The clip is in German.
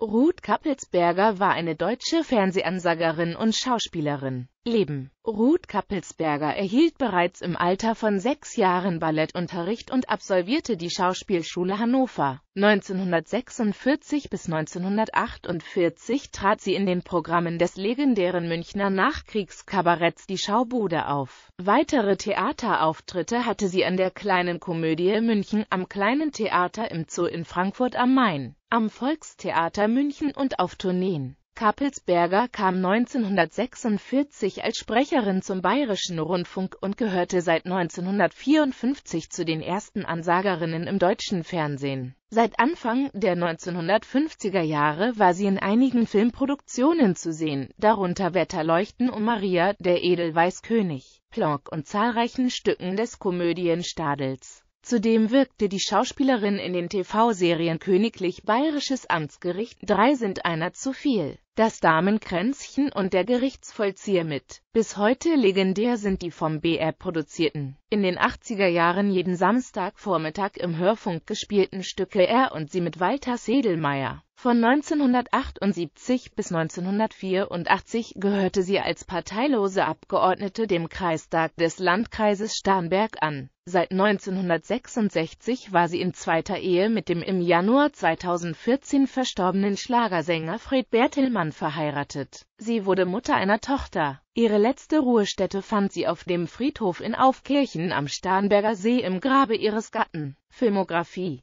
Ruth Kappelsberger war eine deutsche Fernsehansagerin und Schauspielerin. Leben. Ruth Kappelsberger erhielt bereits im Alter von sechs Jahren Ballettunterricht und absolvierte die Schauspielschule Hannover. 1946 bis 1948 trat sie in den Programmen des legendären Münchner Nachkriegskabaretts Die Schaubude auf. Weitere Theaterauftritte hatte sie an der Kleinen Komödie München, am Kleinen Theater im Zoo in Frankfurt am Main, am Volkstheater München und auf Tourneen. Kapelsberger kam 1946 als Sprecherin zum Bayerischen Rundfunk und gehörte seit 1954 zu den ersten Ansagerinnen im deutschen Fernsehen. Seit Anfang der 1950er Jahre war sie in einigen Filmproduktionen zu sehen, darunter Wetterleuchten um Maria, der Edelweißkönig, Plonk und zahlreichen Stücken des Komödienstadels. Zudem wirkte die Schauspielerin in den TV-Serien Königlich Bayerisches Amtsgericht, drei sind einer zu viel das Damenkränzchen und der Gerichtsvollzieher mit. Bis heute legendär sind die vom BR produzierten, in den 80er Jahren jeden Samstagvormittag im Hörfunk gespielten Stücke Er und sie mit Walter Sedelmeier. Von 1978 bis 1984 gehörte sie als parteilose Abgeordnete dem Kreistag des Landkreises Starnberg an. Seit 1966 war sie in zweiter Ehe mit dem im Januar 2014 verstorbenen Schlagersänger Fred Bertelmann verheiratet. Sie wurde Mutter einer Tochter. Ihre letzte Ruhestätte fand sie auf dem Friedhof in Aufkirchen am Starnberger See im Grabe ihres Gatten. Filmografie